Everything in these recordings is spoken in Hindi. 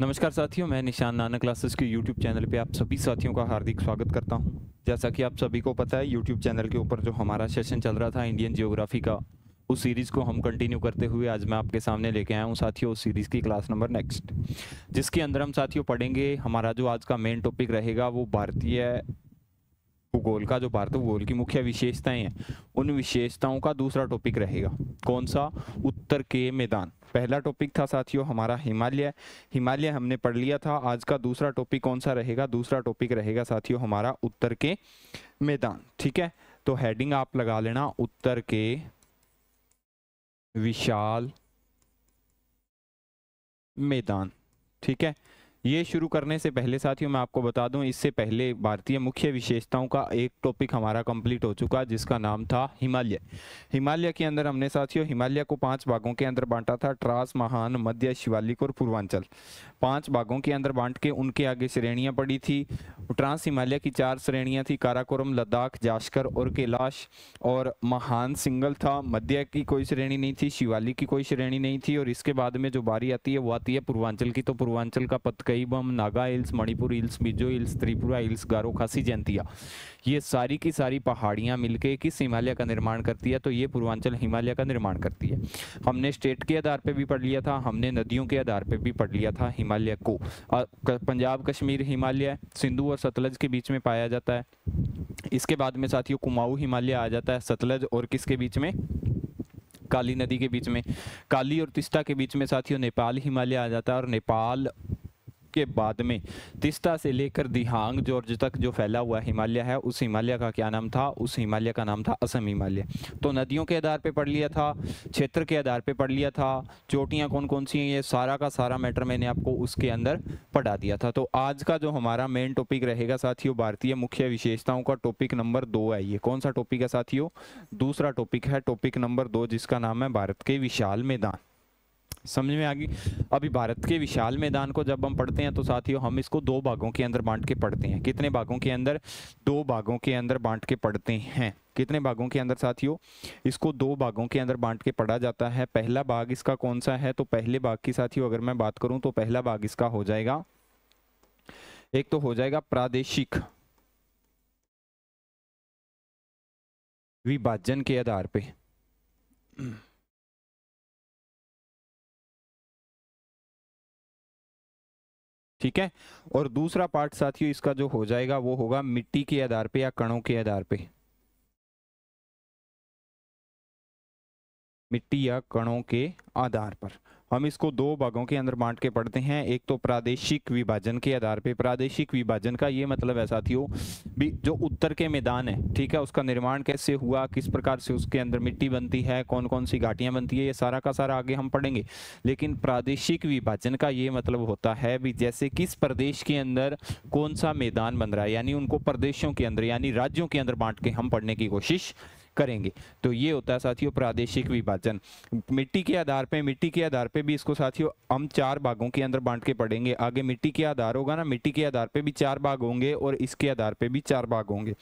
नमस्कार साथियों मैं निशान नाना क्लासेस के यूट्यूब चैनल पे आप सभी साथियों का हार्दिक स्वागत करता हूं जैसा कि आप सभी को पता है यूट्यूब चैनल के ऊपर जो हमारा सेशन चल रहा था इंडियन जियोग्राफी का उस सीरीज़ को हम कंटिन्यू करते हुए आज मैं आपके सामने लेके आया हूँ साथियों उस सीरीज़ की क्लास नंबर नेक्स्ट जिसके अंदर हम साथियों पढ़ेंगे हमारा जो आज का मेन टॉपिक रहेगा वो भारतीय भूगोल का जो भारतीय भूगोल की मुख्य विशेषताएं हैं उन विशेषताओं का दूसरा टॉपिक रहेगा कौन सा उत्तर के मैदान पहला टॉपिक था साथियों हमारा हिमालय हिमालय हमने पढ़ लिया था आज का दूसरा टॉपिक कौन सा रहेगा दूसरा टॉपिक रहेगा साथियों हमारा उत्तर के मैदान ठीक है तो हेडिंग आप लगा लेना उत्तर के विशाल मैदान ठीक है ये शुरू करने से पहले साथियों मैं आपको बता दूं इससे पहले भारतीय मुख्य विशेषताओं का एक टॉपिक हमारा कंप्लीट हो चुका जिसका नाम था हिमालय हिमालय के अंदर हमने साथियों हिमालय को पांच भागों के अंदर बांटा था ट्रास महान मध्य शिवालिक और पूर्वांचल पांच भागों के अंदर बांट के उनके आगे श्रेणियाँ पड़ी थी ट्रांस हिमालय की चार श्रेणियाँ थी काराकोरम लद्दाख जाशकर और कैलाश और महान सिंगल था मध्य की कोई श्रेणी नहीं थी शिवालिक की कोई श्रेणी नहीं थी और इसके बाद में जो बारी आती है वो आती है पूर्वांचल की तो पूर्वांचल का पथ जईबम Naga hills Manipur hills Mizo hills Tripura hills Garo Khasi Jaintia ये सारी की सारी पहाड़ियाँ मिलके किस हिमालय का निर्माण करती है तो ये पूर्वांचल हिमालय का निर्माण करती है हमने स्टेट के आधार पर भी पढ़ लिया था हमने नदियों के आधार पर भी पढ़ लिया था हिमालय को पंजाब कश्मीर हिमालय सिंधु और सतलज के बीच में पाया जाता है इसके बाद में साथियों कुमाऊ हिमालय आ जाता है सतलज और किसके बीच में काली नदी के बीच में काली और तिस्टा के बीच में साथियों नेपाल हिमालय आ जाता है और नेपाल उसके बाद में तिस्ता से लेकर दिहांग जॉर्ज तक जो फैला हुआ हिमालय है उस हिमालय का क्या नाम था उस हिमालय का नाम था असम हिमालय तो नदियों के आधार पर पढ़ लिया था क्षेत्र के आधार पर पढ़ लिया था चोटियाँ कौन कौन सी हैं ये सारा का सारा मैटर मैंने आपको उसके अंदर पढ़ा दिया था तो आज का जो हमारा मेन टॉपिक रहेगा साथियों भारतीय मुख्य विशेषताओं का टॉपिक नंबर दो है ये कौन सा टॉपिक है साथियों दूसरा टॉपिक है टॉपिक नंबर दो जिसका नाम है भारत के विशाल मैदान समझ में आ गई अभी भारत के विशाल मैदान को जब हम पढ़ते हैं तो साथियों हम इसको दो भागों के अंदर बांट के पढ़ते हैं कितने भागों के अंदर दो भागों के अंदर बांट के पढ़ते हैं कितने भागों के अंदर साथियों इसको दो भागों के अंदर बांट के पढ़ा जाता है पहला भाग इसका कौन सा है तो पहले भाग की साथियों अगर मैं बात करूं तो पहला भाग इसका हो जाएगा एक तो हो जाएगा प्रादेशिक विभाजन के आधार पे ठीक है और दूसरा पार्ट साथियों इसका जो हो जाएगा वो होगा मिट्टी के आधार पे या कणों के आधार पे मिट्टी या कणों के आधार पर हम इसको दो भागों के अंदर बांट के पढ़ते हैं एक तो प्रादेशिक विभाजन के आधार पे प्रादेशिक विभाजन का ये मतलब है साथियों भी जो उत्तर के मैदान है ठीक है उसका निर्माण कैसे हुआ किस प्रकार से उसके अंदर मिट्टी बनती है कौन कौन सी घाटियाँ बनती है ये सारा का सारा आगे हम पढ़ेंगे लेकिन प्रादेशिक विभाजन का ये मतलब होता है भी जैसे किस प्रदेश के अंदर कौन सा मैदान बन रहा है यानी उनको प्रदेशों के अंदर यानी राज्यों के अंदर बांट के हम पढ़ने की कोशिश करेंगे तो ये होता है साथियों प्रादेशिक विभाजन मिट्टी के आधार पे मिट्टी के आधार पे भी इसको साथियों हम चार भागों के अंदर बांट के पढ़ेंगे आगे मिट्टी के आधार होगा ना मिट्टी के आधार पे भी चार भाग होंगे और इसके आधार पे भी चार भाग होंगे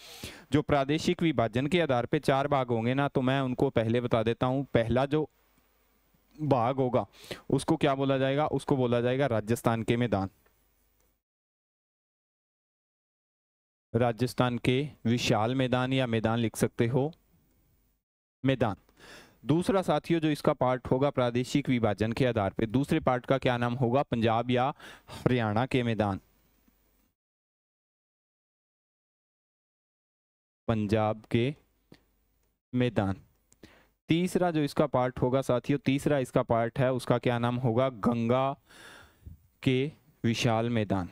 जो प्रादेशिक विभाजन के आधार पे चार भाग होंगे ना तो मैं उनको पहले बता देता हूँ पहला जो भाग होगा उसको क्या बोला जाएगा उसको बोला जाएगा राजस्थान के मैदान राजस्थान के विशाल मैदान या मैदान लिख सकते हो मैदान दूसरा साथियों जो इसका पार्ट होगा प्रादेशिक विभाजन के आधार पर दूसरे पार्ट का क्या नाम होगा पंजाब या हरियाणा के मैदान पंजाब के मैदान तीसरा जो इसका पार्ट होगा साथियों तीसरा इसका पार्ट है उसका क्या नाम होगा गंगा के विशाल मैदान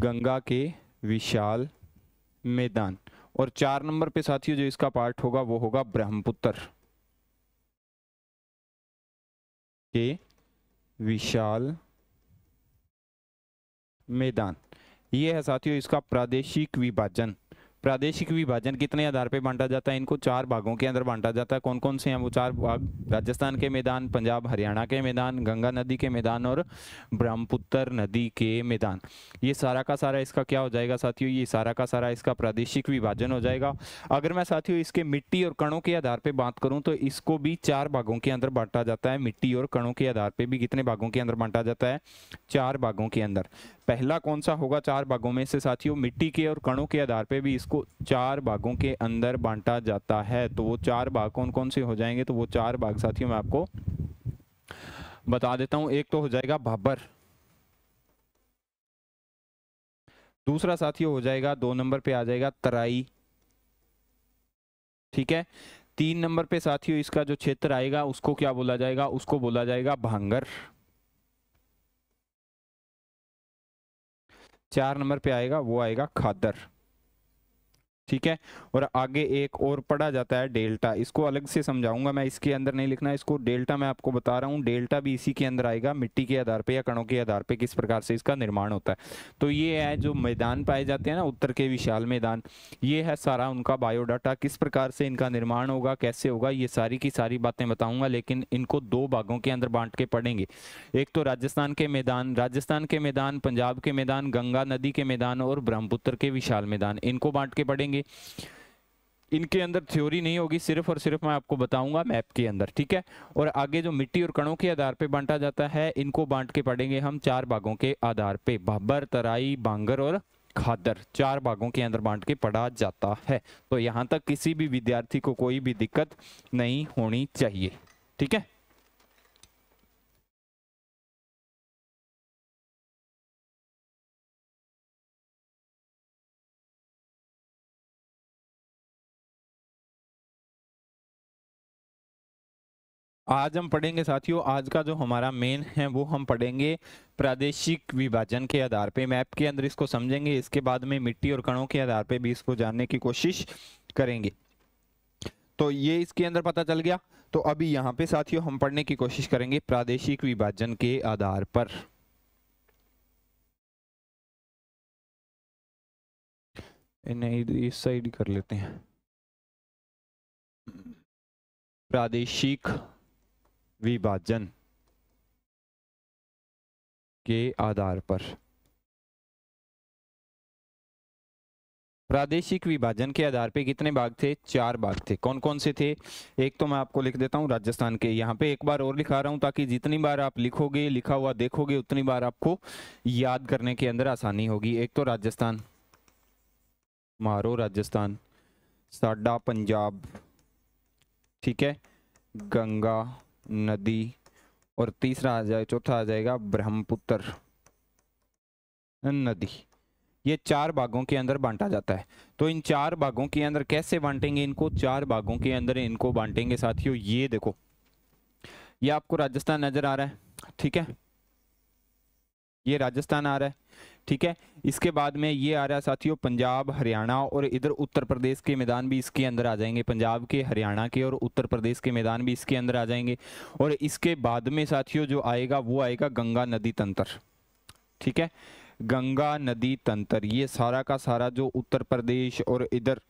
गंगा के विशाल मैदान और चार नंबर पे साथियों जो इसका पार्ट होगा वो होगा ब्रह्मपुत्र के विशाल मैदान ये है साथियों इसका प्रादेशिक विभाजन प्रादेशिक विभाजन कितने आधार पर बांटा जाता है इनको चार भागों के अंदर बांटा जाता है कौन कौन से हैं वो चार भाग राजस्थान के मैदान पंजाब हरियाणा के मैदान गंगा नदी के मैदान और ब्रह्मपुत्र नदी के मैदान ये सारा का सारा इसका क्या हो जाएगा साथियों ये सारा का सारा इसका प्रादेशिक विभाजन हो जाएगा अगर मैं साथियों इसके मिट्टी और कणों के आधार पर बात करूँ तो इसको भी चार भागों के अंदर बांटा जाता है मिट्टी और कणों के आधार पर भी कितने भागों के अंदर बांटा जाता है चार भागों के अंदर पहला कौन सा होगा चार भागों में से साथियों मिट्टी के और कणों के आधार पर भी इसको चार भागों के अंदर बांटा जाता है तो वो चार भाग कौन कौन से हो जाएंगे तो वो चार भाग साथियों मैं आपको बता देता हूं एक तो हो जाएगा भाबर दूसरा साथियों हो जाएगा दो नंबर पे आ जाएगा तराई ठीक है तीन नंबर पे साथियों इसका जो क्षेत्र आएगा उसको क्या बोला जाएगा उसको बोला जाएगा भांगर चार नंबर पे आएगा वो आएगा खादर ठीक है और आगे एक और पढ़ा जाता है डेल्टा इसको अलग से समझाऊंगा मैं इसके अंदर नहीं लिखना इसको डेल्टा मैं आपको बता रहा हूँ डेल्टा भी इसी के अंदर आएगा मिट्टी के आधार पर या कणों के आधार पर किस प्रकार से इसका निर्माण होता है तो ये है जो मैदान पाए जाते हैं ना उत्तर के विशाल मैदान ये है सारा उनका बायोडाटा किस प्रकार से इनका निर्माण होगा कैसे होगा ये सारी की सारी बातें बताऊंगा लेकिन इनको दो भागों के अंदर बांट के पढ़ेंगे एक तो राजस्थान के मैदान राजस्थान के मैदान पंजाब के मैदान गंगा नदी के मैदान और ब्रह्मपुत्र के विशाल मैदान इनको बांट के पढ़ेंगे जाएगी इनके अंदर थ्योरी नहीं होगी सिर्फ और सिर्फ मैं आपको बताऊंगा मैप के अंदर ठीक है और आगे जो मिट्टी और कणों के आधार पे बांटा जाता है इनको बांट के पढ़ेंगे हम चार भागों के आधार पे बाबर तराई बांगर और खादर चार भागों के अंदर बांट के पढ़ा जाता है तो यहाँ तक किसी भी विद्यार्थी को कोई भी दिक्कत नहीं होनी चाहिए ठीक है आज हम पढ़ेंगे साथियों आज का जो हमारा मेन है वो हम पढ़ेंगे प्रादेशिक विभाजन के आधार पे मैप के अंदर इसको समझेंगे इसके बाद में मिट्टी और कणों के आधार पे भी इसको जानने की कोशिश करेंगे तो ये इसके अंदर पता चल गया तो अभी यहाँ पे साथियों हम पढ़ने की कोशिश करेंगे प्रादेशिक विभाजन के आधार पर इस साइड कर लेते हैं प्रादेशिक विभाजन के आधार पर प्रादेशिक विभाजन के आधार पे कितने भाग थे चार भाग थे कौन कौन से थे एक तो मैं आपको लिख देता हूँ राजस्थान के यहाँ पे एक बार और लिखा रहा हूँ ताकि जितनी बार आप लिखोगे लिखा हुआ देखोगे उतनी बार आपको याद करने के अंदर आसानी होगी एक तो राजस्थान मारो राजस्थान साडा पंजाब ठीक है गंगा नदी और तीसरा आ जाए चौथा आ जाएगा ब्रह्मपुत्र नदी ये चार भागों के अंदर बांटा जाता है तो इन चार भागों के अंदर कैसे बांटेंगे इनको चार भागों के अंदर इनको बांटेंगे साथियों ये देखो ये आपको राजस्थान नजर आ रहा है ठीक है ये राजस्थान आ रहा है ठीक है इसके बाद में ये आ रहा साथियों पंजाब हरियाणा और इधर उत्तर प्रदेश के मैदान भी इसके अंदर आ जाएंगे पंजाब के हरियाणा के और उत्तर प्रदेश के मैदान भी इसके अंदर आ जाएंगे और इसके बाद में साथियों जो आएगा वो आएगा गंगा नदी तंत्र ठीक है गंगा नदी तंत्र ये सारा का सारा जो उत्तर प्रदेश और इधर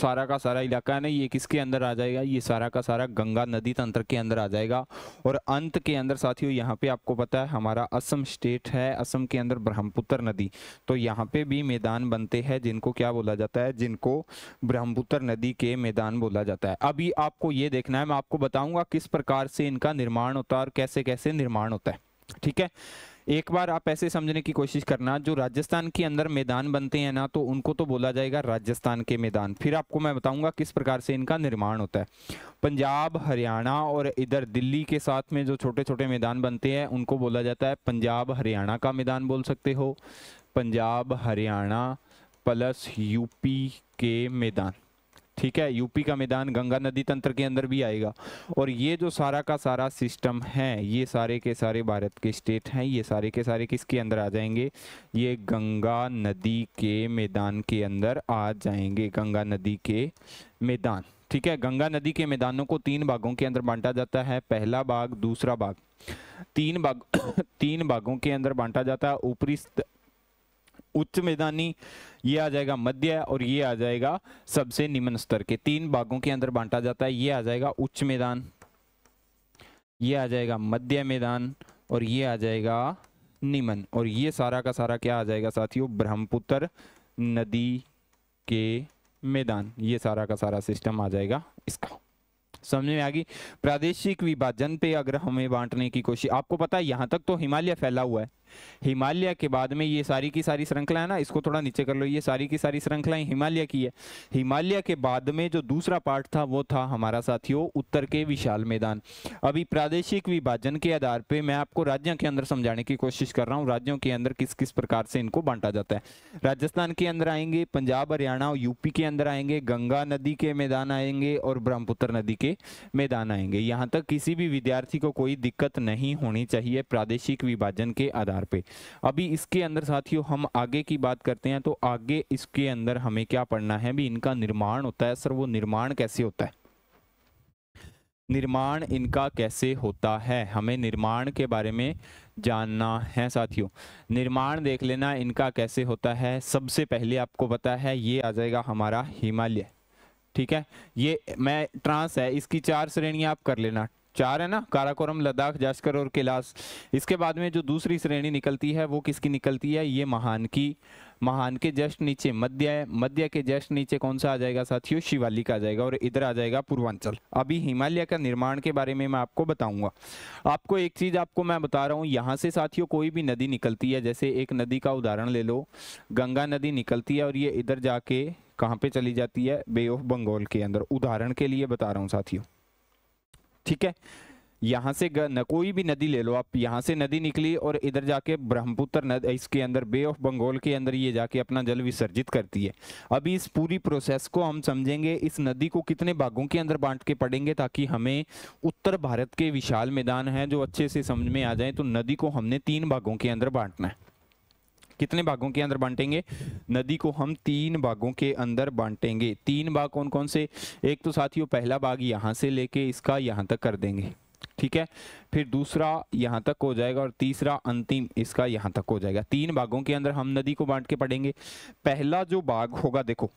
सारा का सारा इलाका है ना ये किसके अंदर आ जाएगा ये सारा का सारा गंगा नदी तंत्र के अंदर आ जाएगा और अंत के अंदर साथियों यहाँ पे आपको पता है हमारा असम स्टेट है असम के अंदर ब्रह्मपुत्र नदी तो यहाँ पे भी मैदान बनते हैं जिनको क्या बोला जाता है जिनको ब्रह्मपुत्र नदी के मैदान बोला जाता है अभी आपको ये देखना है मैं आपको बताऊंगा किस प्रकार से इनका निर्माण होता है और कैसे कैसे निर्माण होता है ठीक है एक बार आप ऐसे समझने की कोशिश करना जो राजस्थान के अंदर मैदान बनते हैं ना तो उनको तो बोला जाएगा राजस्थान के मैदान फिर आपको मैं बताऊंगा किस प्रकार से इनका निर्माण होता है पंजाब हरियाणा और इधर दिल्ली के साथ में जो छोटे छोटे मैदान बनते हैं उनको बोला जाता है पंजाब हरियाणा का मैदान बोल सकते हो पंजाब हरियाणा प्लस यूपी के मैदान ठीक है यूपी का मैदान गंगा नदी तंत्र के अंदर भी आएगा और ये जो सारा का सारा सिस्टम है ये सारे के सारे भारत के स्टेट हैं ये सारे के सारे किसके अंदर आ जाएंगे ये गंगा नदी के मैदान के अंदर आ जाएंगे गंगा नदी के मैदान ठीक है गंगा नदी के मैदानों को तीन भागों के अंदर बांटा जाता है पहला भाग दूसरा भाग तीन भाग तीन भागों के अंदर बांटा जाता है ऊपरी उच्च मैदानी ये आ जाएगा मध्य और ये आ जाएगा सबसे निम्न स्तर के तीन भागों के अंदर बांटा जाता है ये आ जाएगा उच्च मैदान ये आ जाएगा मध्य मैदान और ये आ जाएगा निम्न और ये सारा का सारा क्या आ जाएगा साथियों ब्रह्मपुत्र नदी के मैदान ये सारा का सारा सिस्टम आ जाएगा इसका समझ में आ गई प्रादेशिक विभाजन पे अगर हमें बांटने की कोशिश आपको पता है यहाँ तक तो हिमालय फैला हुआ है हिमालय के बाद में ये सारी की सारी श्रृंखला है ना इसको थोड़ा नीचे कर लो ये सारी की सारी श्रृंखलाएं हिमालय की है हिमालय के बाद में जो दूसरा पार्ट था वो था हमारा साथियों उत्तर के विशाल मैदान अभी प्रादेशिक विभाजन के आधार पर मैं आपको राज्यों के अंदर समझाने की कोशिश कर रहा हूँ राज्यों के अंदर किस किस प्रकार से इनको बांटा जाता है राजस्थान के अंदर आएंगे पंजाब हरियाणा और यूपी के अंदर आएंगे गंगा नदी के मैदान आएंगे और ब्रह्मपुत्र नदी के मैदान आएंगे यहाँ तक किसी भी विद्यार्थी को कोई दिक्कत नहीं होनी चाहिए प्रादेशिक विभाजन के आधार आधार पे अभी इसके अंदर साथियों हम आगे की बात करते हैं तो आगे इसके अंदर हमें क्या पढ़ना है भी इनका निर्माण होता है सर वो निर्माण कैसे होता है निर्माण इनका कैसे होता है हमें निर्माण के बारे में जानना है साथियों निर्माण देख लेना इनका कैसे होता है सबसे पहले आपको पता है ये आ जाएगा हमारा हिमालय ठीक है ये मैं ट्रांस है इसकी चार श्रेणियां आप कर लेना चार है ना काराकोरम लद्दाख जास्कर और कैलाश इसके बाद में जो दूसरी श्रेणी निकलती है वो किसकी निकलती है ये महान की महान के जस्ट नीचे मध्य मध्य के जस्ट नीचे कौन सा आ जाएगा साथियों शिवालिक आ जाएगा और इधर आ जाएगा पूर्वांचल अभी हिमालय का निर्माण के बारे में मैं आपको बताऊंगा आपको एक चीज़ आपको मैं बता रहा हूँ यहाँ से साथियों कोई भी नदी निकलती है जैसे एक नदी का उदाहरण ले लो गंगा नदी निकलती है और ये इधर जाके कहाँ पे चली जाती है बे ऑफ बंगाल के अंदर उदाहरण के लिए बता रहा हूँ साथियों ठीक है यहाँ से न, कोई भी नदी ले लो आप यहाँ से नदी निकली और इधर जाके ब्रह्मपुत्र नदी इसके अंदर बे ऑफ बंगाल के अंदर ये जाके अपना जल विसर्जित करती है अभी इस पूरी प्रोसेस को हम समझेंगे इस नदी को कितने भागों के अंदर बांट के पड़ेंगे ताकि हमें उत्तर भारत के विशाल मैदान हैं जो अच्छे से समझ में आ जाए तो नदी को हमने तीन भागों के अंदर बांटना है कितने भागों के अंदर बांटेंगे नदी को हम तीन भागों के अंदर बांटेंगे तीन भाग कौन कौन से एक तो साथियों पहला भाग यहाँ से लेके इसका यहाँ तक कर देंगे ठीक है फिर दूसरा यहाँ तक हो जाएगा और तीसरा अंतिम इसका यहाँ तक हो जाएगा तीन भागों के अंदर हम नदी को बांट के पढ़ेंगे पहला जो भाग होगा देखो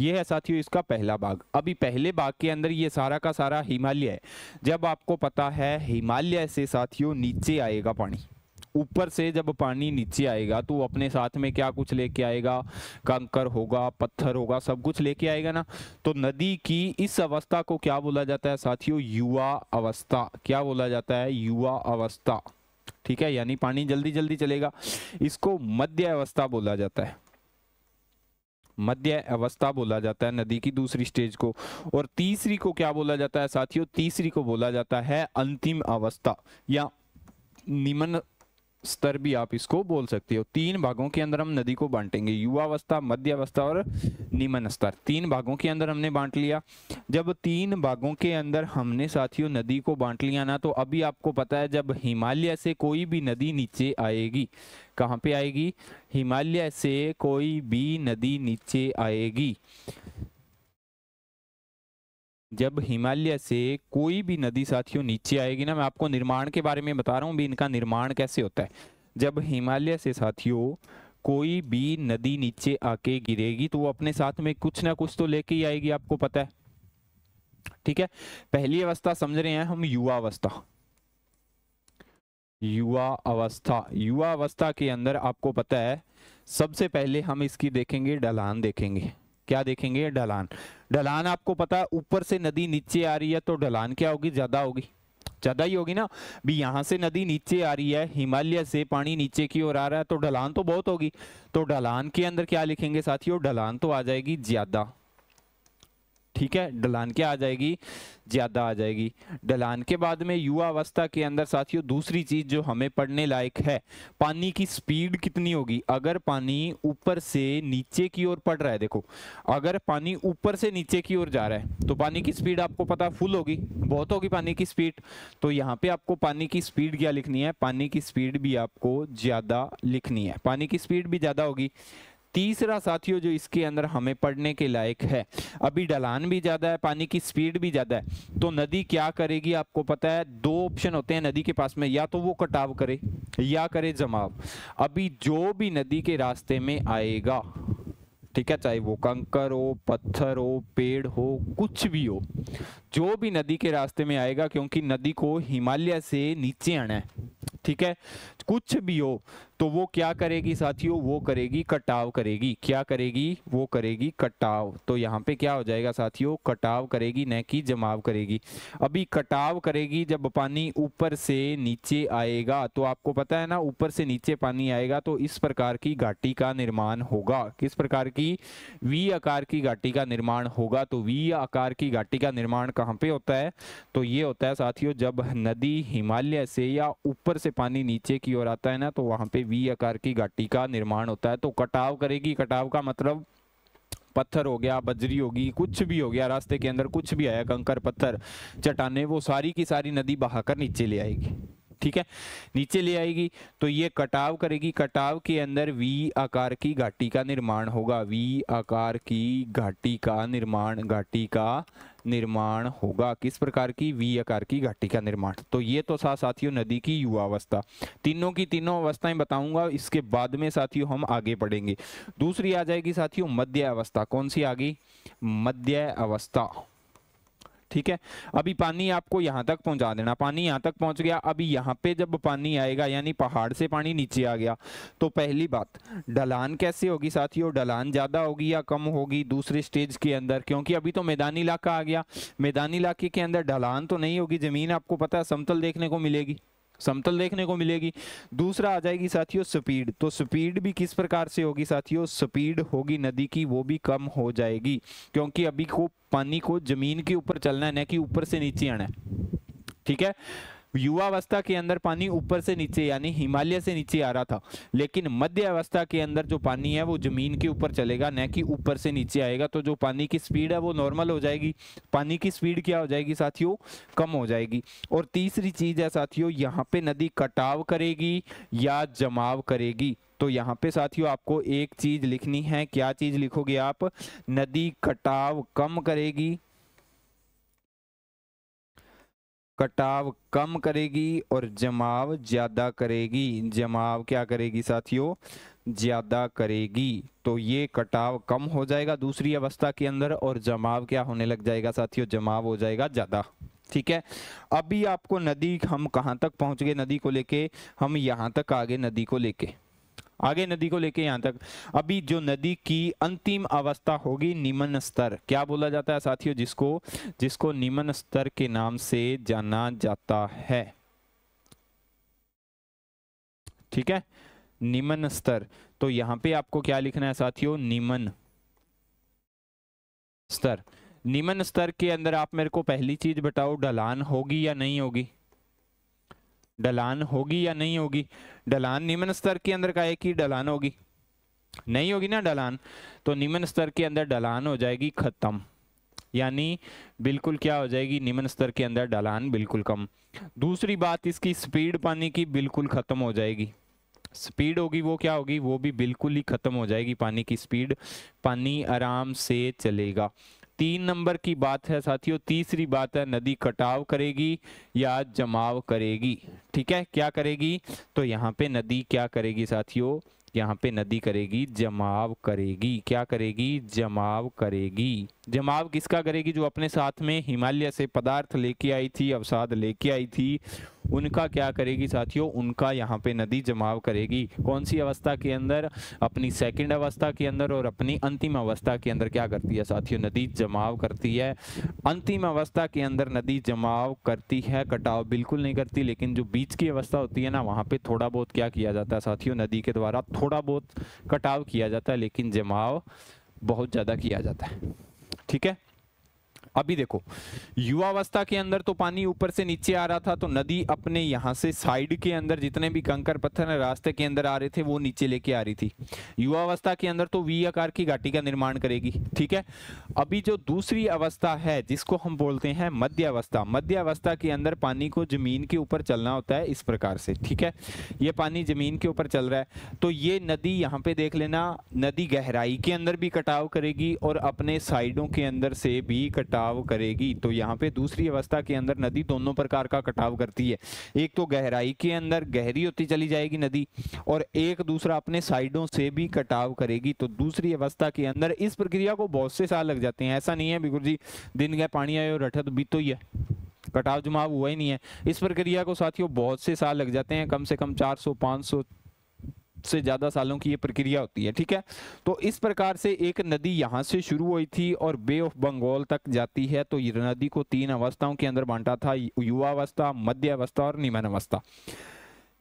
ये है साथियों इसका पहला भाग अभी पहले भाग के अंदर ये सारा का सारा हिमालय है जब आपको पता है हिमालय से साथियों नीचे आएगा पानी ऊपर से जब पानी नीचे आएगा तो अपने साथ में क्या कुछ लेके आएगा कंकर होगा पत्थर होगा सब कुछ लेके आएगा ना तो नदी की इस अवस्था को क्या बोला जाता है साथियों युवा अवस्था क्या बोला जाता है युवा अवस्था ठीक है यानी पानी जल्दी जल्दी चलेगा इसको मध्य अवस्था बोला जाता है मध्य अवस्था बोला जाता है नदी की दूसरी स्टेज को और तीसरी को क्या बोला जाता है साथियों तीसरी को बोला जाता है अंतिम अवस्था या निम्न स्तर भी आप इसको बोल सकते हो तीन भागों के अंदर हम नदी को बांटेंगे युवावस्था मध्यावस्था और निम्न स्तर तीन भागों के अंदर हमने बांट लिया जब तीन भागों के अंदर हमने साथियों नदी को बांट लिया ना तो अभी आपको पता है जब हिमालय से कोई भी नदी नीचे आएगी कहाँ पे आएगी हिमालय से कोई भी नदी नीचे आएगी जब हिमालय से कोई भी नदी साथियों नीचे आएगी ना मैं आपको निर्माण के बारे में बता रहा हूँ भी इनका निर्माण कैसे होता है जब हिमालय से साथियों कोई भी नदी नीचे आके गिरेगी तो वो अपने साथ में कुछ ना कुछ तो लेके ही आएगी आपको पता है ठीक है पहली अवस्था समझ रहे हैं हम युवा अवस्था युवा अवस्था युवा अवस्था के अंदर आपको पता है सबसे पहले हम इसकी देखेंगे ढलान देखेंगे क्या देखेंगे ढलान ढलान आपको पता है ऊपर से नदी नीचे आ रही है तो ढलान क्या होगी ज़्यादा होगी ज़्यादा ही होगी ना भी यहाँ से नदी नीचे आ रही है हिमालय से पानी नीचे की ओर आ रहा है तो ढलान तो बहुत होगी तो ढलान के अंदर क्या लिखेंगे साथियों ढलान तो आ जाएगी ज़्यादा ठीक है ढलान क्या आ जाएगी ज़्यादा आ जाएगी ढलान के बाद में युवा अवस्था के अंदर साथियों दूसरी चीज़ जो हमें पढ़ने लायक है पानी की स्पीड कितनी होगी अगर पानी ऊपर से नीचे की ओर पड़ रहा है देखो अगर पानी ऊपर से नीचे की ओर जा रहा है तो पानी की स्पीड आपको पता फुल होगी बहुत होगी पानी की स्पीड तो यहाँ पे आपको पानी की स्पीड क्या लिखनी है पानी की स्पीड भी आपको ज़्यादा लिखनी है पानी की स्पीड भी ज़्यादा होगी तीसरा साथियों जो इसके अंदर हमें पढ़ने के लायक है अभी ढलान भी ज़्यादा है पानी की स्पीड भी ज़्यादा है तो नदी क्या करेगी आपको पता है दो ऑप्शन होते हैं नदी के पास में या तो वो कटाव करे या करे जमाव अभी जो भी नदी के रास्ते में आएगा ठीक है चाहे वो कंकर हो पत्थर हो पेड़ हो कुछ भी हो जो भी नदी के रास्ते में आएगा क्योंकि नदी को हिमालय से नीचे आना है ठीक है कुछ भी हो तो वो क्या करेगी साथियों वो करेगी कटाव करेगी क्या करेगी वो करेगी कटाव तो यहाँ पे क्या हो जाएगा साथियों कटाव करेगी न कि जमाव करेगी अभी कटाव करेगी जब पानी ऊपर से नीचे आएगा तो आपको पता है ना ऊपर से नीचे पानी आएगा तो इस प्रकार की घाटी का निर्माण होगा किस प्रकार की वी आकार की घाटी का निर्माण होगा तो वी आकार की घाटी का निर्माण कहाँ पे होता है तो ये होता है साथियों जब नदी हिमालय से या ऊपर से पानी नीचे की ओर आता है ना तो वहाँ पे वी आकार की घाटी का निर्माण होता है तो कटाव करेगी कटाव का मतलब पत्थर हो गया बजरी होगी कुछ भी हो गया रास्ते के अंदर कुछ भी आया कंकर पत्थर चट्टाने वो सारी की सारी नदी बहाकर नीचे ले आएगी ठीक है नीचे ले आएगी तो ये कटाव करेगी कटाव के अंदर वी आकार की घाटी का निर्माण होगा वी आकार की घाटी का निर्माण घाटी का निर्माण होगा किस प्रकार की वी आकार की घाटी का निर्माण तो ये तो साथ साथियों नदी की युवावस्था तीनों की तीनों अवस्थाएं बताऊंगा इसके बाद में साथियों हम आगे बढ़ेंगे दूसरी आ जाएगी साथियों मध्य अवस्था कौन सी आ गई मध्य अवस्था ठीक है अभी पानी आपको यहाँ तक पहुँचा देना पानी यहाँ तक पहुँच गया अभी यहाँ पे जब पानी आएगा यानी पहाड़ से पानी नीचे आ गया तो पहली बात ढलान कैसे होगी साथियों ढलान ज़्यादा होगी या कम होगी दूसरे स्टेज के अंदर क्योंकि अभी तो मैदानी इलाका आ गया मैदानी इलाके के अंदर ढलान तो नहीं होगी ज़मीन आपको पता है समतल देखने को मिलेगी समतल देखने को मिलेगी दूसरा आ जाएगी साथियों स्पीड तो स्पीड भी किस प्रकार से होगी साथियों स्पीड होगी नदी की वो भी कम हो जाएगी क्योंकि अभी को पानी को जमीन के ऊपर चलना है ना कि ऊपर से नीचे आना है ठीक है युवावस्था के अंदर पानी ऊपर से नीचे यानी हिमालय से नीचे आ रहा था लेकिन मध्य अवस्था के अंदर जो पानी है वो जमीन के ऊपर चलेगा न कि ऊपर से नीचे आएगा तो जो पानी की स्पीड है वो नॉर्मल हो जाएगी पानी की स्पीड क्या हो जाएगी साथियों कम हो जाएगी और तीसरी चीज है साथियों यहाँ पे नदी कटाव करेगी या जमाव करेगी तो यहाँ पे साथियों आपको एक चीज लिखनी है क्या चीज लिखोगे आप नदी कटाव कम करेगी कटाव कम करेगी और जमाव ज़्यादा करेगी जमाव क्या करेगी साथियों ज़्यादा करेगी तो ये कटाव कम हो जाएगा दूसरी अवस्था के अंदर और जमाव क्या होने लग जाएगा साथियों जमाव हो जाएगा ज़्यादा ठीक है अभी आपको नदी हम कहाँ तक पहुँच गए नदी को लेके हम यहाँ तक आ गए नदी को लेके आगे नदी को लेके यहाँ तक अभी जो नदी की अंतिम अवस्था होगी निम्न स्तर क्या बोला जाता है साथियों जिसको जिसको निम्न स्तर के नाम से जाना जाता है ठीक है निम्न स्तर तो यहां पे आपको क्या लिखना है साथियों निम्न स्तर निम्न स्तर के अंदर आप मेरे को पहली चीज बताओ ढलान होगी या नहीं होगी डलान होगी या नहीं होगी डलान निम्न स्तर के अंदर का एक ही डलान होगी नहीं होगी ना डलान तो निम्न स्तर के अंदर डलान हो जाएगी खत्म यानी बिल्कुल क्या हो जाएगी निम्न स्तर के अंदर डलान बिल्कुल कम दूसरी बात इसकी स्पीड पानी की बिल्कुल ख़त्म हो जाएगी स्पीड होगी वो क्या होगी वो भी बिल्कुल ही ख़त्म हो जाएगी पानी की स्पीड पानी आराम से चलेगा तीन नंबर की बात है साथियों तीसरी बात है नदी कटाव करेगी या जमाव करेगी ठीक है क्या करेगी तो यहाँ पे नदी क्या करेगी साथियों यहाँ पे नदी करेगी जमाव करेगी क्या करेगी जमाव करेगी जमाव किसका करेगी जो अपने साथ में हिमालय से पदार्थ लेके आई थी अवसाद लेके आई थी उनका क्या करेगी साथियों उनका यहाँ पे नदी जमाव करेगी कौन सी अवस्था के अंदर अपनी सेकंड अवस्था के अंदर और अपनी अंतिम अवस्था के अंदर क्या करती है साथियों नदी जमाव करती है अंतिम अवस्था के अंदर नदी जमाव करती है कटाव बिल्कुल नहीं करती लेकिन जो बीच की अवस्था होती है ना वहाँ पर थोड़ा बहुत क्या किया जाता है साथियों नदी के द्वारा थोड़ा बहुत कटाव किया जाता है लेकिन जमाव बहुत ज़्यादा किया जाता है ठीक है अभी देखो युवावस्था के अंदर तो पानी ऊपर से नीचे आ रहा था तो नदी अपने यहाँ से साइड के अंदर जितने भी कंकर पत्थर रास्ते के अंदर आ रहे थे वो नीचे लेके आ रही थी युवावस्था के अंदर तो वी आकार की घाटी का निर्माण करेगी ठीक है अभी जो दूसरी अवस्था है जिसको हम बोलते हैं मध्य अवस्था मध्य अवस्था के अंदर पानी को जमीन के ऊपर चलना होता है इस प्रकार से ठीक है ये पानी जमीन के ऊपर चल रहा है तो ये नदी यहाँ पे देख लेना नदी गहराई के अंदर भी कटाव करेगी और अपने साइडों के अंदर से भी कटाव कटाव करेगी तो यहाँ पे दूसरी अवस्था के अंदर नदी दोनों प्रकार का कटाव करती है एक तो गहराई के अंदर गहरी होती चली जाएगी नदी और एक दूसरा अपने साइडों से भी कटाव करेगी तो दूसरी अवस्था के अंदर इस प्रक्रिया को बहुत से साल लग जाते हैं ऐसा नहीं है बिल्कुल जी दिन गए पानी आयो और तो बीत तो ही है कटाव जुमाव हुआ ही नहीं है इस प्रक्रिया को साथियों बहुत से साल लग जाते हैं कम से कम 400, 500, से ज़्यादा सालों की ये प्रक्रिया होती है ठीक है तो इस प्रकार से एक नदी यहाँ से शुरू हुई थी और बे ऑफ बंगाल तक जाती है तो ये नदी को तीन अवस्थाओं के अंदर बांटा था युवावस्था मध्य अवस्था और निमन अवस्था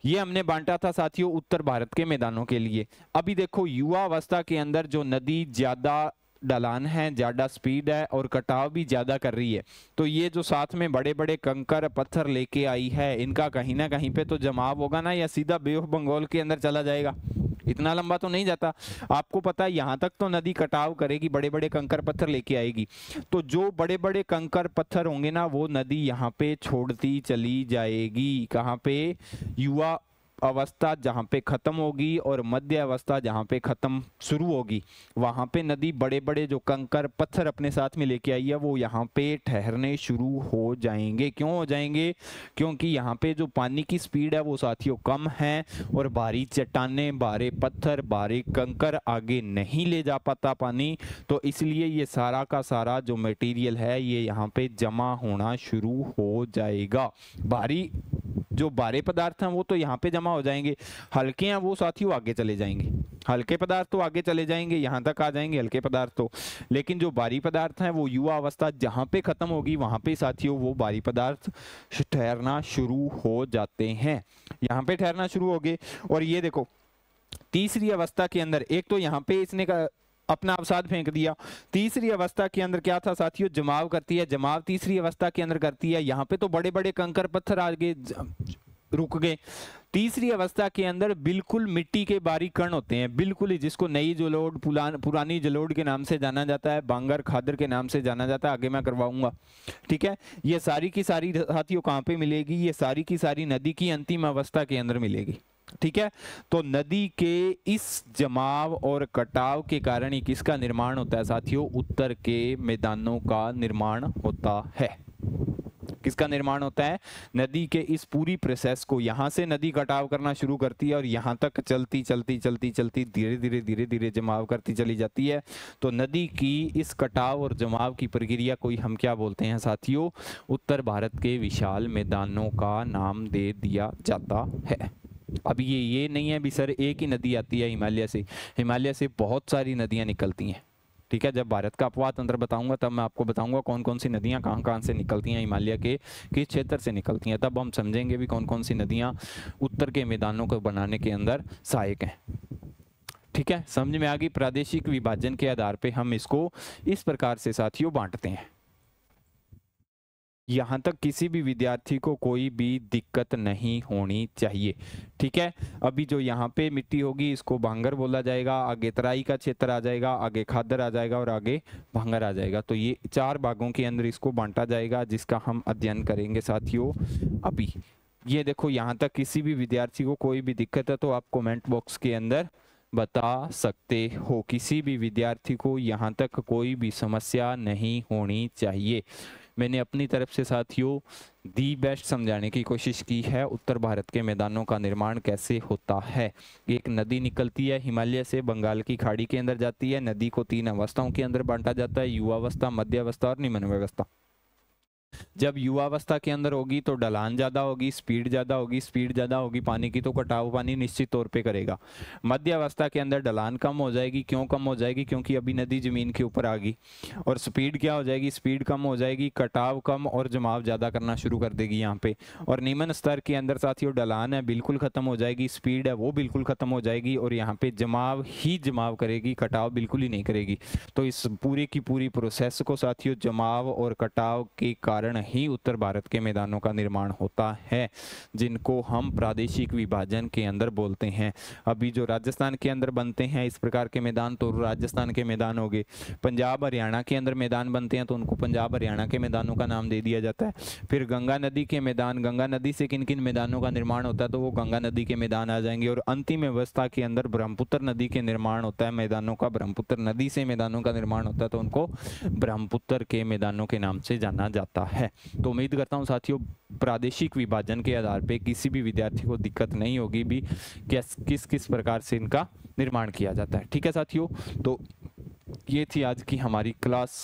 ये हमने बांटा था साथियों उत्तर भारत के मैदानों के लिए अभी देखो युवा अवस्था के अंदर जो नदी ज्यादा ढलान है ज़्यादा स्पीड है और कटाव भी ज़्यादा कर रही है तो ये जो साथ में बड़े बड़े कंकर पत्थर लेके आई है इनका कहीं ना कहीं पे तो जमाव होगा ना या सीधा बे ऑफ बंगाल के अंदर चला जाएगा इतना लंबा तो नहीं जाता आपको पता है यहाँ तक तो नदी कटाव करेगी बड़े बड़े कंकर पत्थर लेके आएगी तो जो बड़े बड़े कंकर पत्थर होंगे ना वो नदी यहाँ पे छोड़ती चली जाएगी कहाँ पे युवा अवस्था जहाँ पे ख़त्म होगी और मध्य अवस्था जहाँ पे ख़त्म शुरू होगी वहाँ पे नदी बड़े बड़े जो कंकर पत्थर अपने साथ में लेके आई है वो यहाँ पे ठहरने शुरू हो जाएंगे क्यों हो जाएंगे क्योंकि यहाँ पे जो पानी की स्पीड है वो साथियों कम है और भारी चट्टाने भारे पत्थर भारे कंकर आगे नहीं ले जा पाता पानी तो इसलिए ये सारा का सारा जो मटीरियल है ये यहाँ पर जमा होना शुरू हो जाएगा भारी जो भारे पदार्थ हैं वो तो यहाँ पे जमा जमा हो जाएंगे हल्के हैं वो साथियों आगे चले जाएंगे हल्के पदार्थ तो आगे चले जाएंगे यहाँ तक आ जाएंगे हल्के पदार्थ तो लेकिन जो बारी पदार्थ हैं वो युवा अवस्था जहाँ पे ख़त्म होगी वहाँ पे साथियों वो बारी पदार्थ ठहरना शुरू हो जाते हैं यहाँ पे ठहरना शुरू हो गए और ये देखो तीसरी अवस्था के अंदर एक तो यहाँ पे इसने का अपना अवसाद फेंक दिया तीसरी अवस्था के अंदर क्या था साथियों जमाव करती है जमाव तीसरी अवस्था के अंदर करती है यहाँ पे तो बड़े बड़े कंकर पत्थर आगे रुक गए तीसरी अवस्था के अंदर बिल्कुल मिट्टी के बारीक कण होते हैं बिल्कुल ही जिसको नई जलोड पुरानी जलोड के नाम से जाना जाता है बांगर खादर के नाम से जाना जाता है आगे मैं करवाऊंगा ठीक है ये सारी की सारी हाथियों कहाँ पे मिलेगी ये सारी की सारी नदी की अंतिम अवस्था के अंदर मिलेगी ठीक है तो नदी के इस जमाव और कटाव के कारण ही किसका निर्माण होता है साथियों उत्तर के मैदानों का निर्माण होता है किसका निर्माण होता है नदी के इस पूरी प्रोसेस को यहाँ से नदी कटाव करना शुरू करती है और यहाँ तक चलती चलती चलती चलती धीरे धीरे धीरे धीरे जमाव करती चली जाती है तो नदी की इस कटाव और जमाव की प्रक्रिया को हम क्या बोलते हैं साथियों उत्तर भारत के विशाल मैदानों का नाम दे दिया जाता है अब ये ये नहीं है भी सर एक ही नदी आती है हिमालय से हिमालय से बहुत सारी नदियाँ निकलती हैं ठीक है जब भारत का अपवाद तंत्र बताऊंगा तब मैं आपको बताऊंगा कौन कौन सी नदियाँ कहाँ कहाँ से निकलती हैं हिमालय के किस क्षेत्र से निकलती हैं तब हम समझेंगे भी कौन कौन सी नदियाँ उत्तर के मैदानों को बनाने के अंदर सहायक हैं ठीक है समझ में आ गई प्रादेशिक विभाजन के आधार पर हम इसको इस प्रकार से साथियों बांटते हैं यहाँ तक किसी भी विद्यार्थी को कोई भी दिक्कत नहीं होनी चाहिए ठीक है अभी जो यहाँ पे मिट्टी होगी इसको भांगर बोला जाएगा आगे तराई का क्षेत्र आ जाएगा आगे खादर आ जाएगा और आगे भांगर आ जाएगा तो ये चार भागों के अंदर इसको बांटा जाएगा जिसका हम अध्ययन करेंगे साथियों अभी ये देखो यहाँ तक किसी भी विद्यार्थी को कोई भी दिक्कत है तो आप कॉमेंट बॉक्स के अंदर बता सकते हो किसी भी विद्यार्थी को यहाँ तक कोई भी समस्या नहीं होनी चाहिए मैंने अपनी तरफ से साथियों दी बेस्ट समझाने की कोशिश की है उत्तर भारत के मैदानों का निर्माण कैसे होता है एक नदी निकलती है हिमालय से बंगाल की खाड़ी के अंदर जाती है नदी को तीन अवस्थाओं के अंदर बांटा जाता है युवावस्था मध्यावस्था और व्यवस्था जब युवावस्था के अंदर होगी तो ढलान ज़्यादा होगी स्पीड ज़्यादा होगी स्पीड ज़्यादा होगी पानी की तो कटाव पानी निश्चित तौर पे करेगा मध्य अवस्था के अंदर ढलान कम हो जाएगी क्यों कम हो जाएगी क्योंकि अभी नदी ज़मीन के ऊपर आ गई और स्पीड क्या हो जाएगी स्पीड कम हो जाएगी कटाव कम और जमाव ज़्यादा करना शुरू कर देगी यहाँ पर और निम्न स्तर के अंदर साथियों ढलान है बिल्कुल ख़त्म हो जाएगी स्पीड है वो बिल्कुल ख़त्म हो जाएगी और यहाँ पर जमाव ही जमाव करेगी कटाव बिल्कुल ही नहीं करेगी तो इस पूरी की पूरी प्रोसेस को साथियों जमाव और कटाव के कारण कारण ही उत्तर भारत के मैदानों का निर्माण होता है जिनको हम प्रादेशिक विभाजन के अंदर बोलते हैं अभी जो राजस्थान के अंदर बनते हैं इस प्रकार के मैदान तो राजस्थान के मैदान हो गए पंजाब हरियाणा के अंदर मैदान बनते हैं तो उनको पंजाब हरियाणा के मैदानों का नाम दे दिया जाता है फिर गंगा नदी के मैदान गंगा नदी से किन किन मैदानों का निर्माण होता है तो वो गंगा नदी के मैदान आ जाएंगे और अंतिम व्यवस्था के अंदर ब्रह्मपुत्र नदी के निर्माण होता है मैदानों का ब्रह्मपुत्र नदी से मैदानों का निर्माण होता है तो उनको ब्रह्मपुत्र के मैदानों के नाम से जाना जाता है तो उम्मीद करता हूँ साथियों प्रादेशिक विभाजन के आधार पर किसी भी विद्यार्थी को दिक्कत नहीं होगी भी किस किस किस प्रकार से इनका निर्माण किया जाता है ठीक है साथियों तो ये थी आज की हमारी क्लास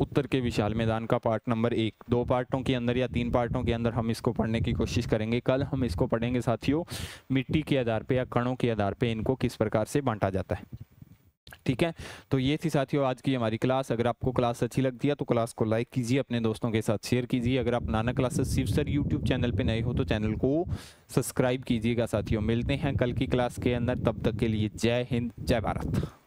उत्तर के विशाल मैदान का पार्ट नंबर एक दो पार्टों के अंदर या तीन पार्टों के अंदर हम इसको पढ़ने की कोशिश करेंगे कल हम इसको पढ़ेंगे साथियों मिट्टी के आधार पे या कणों के आधार पे इनको किस प्रकार से बांटा जाता है ठीक है तो ये थी साथियों आज की हमारी क्लास अगर आपको क्लास अच्छी लगती है तो क्लास को लाइक कीजिए अपने दोस्तों के साथ शेयर कीजिए अगर आप नाना क्लासेस सिर्फ सर यूट्यूब चैनल पे नए हो तो चैनल को सब्सक्राइब कीजिएगा साथियों मिलते हैं कल की क्लास के अंदर तब तक के लिए जय हिंद जय भारत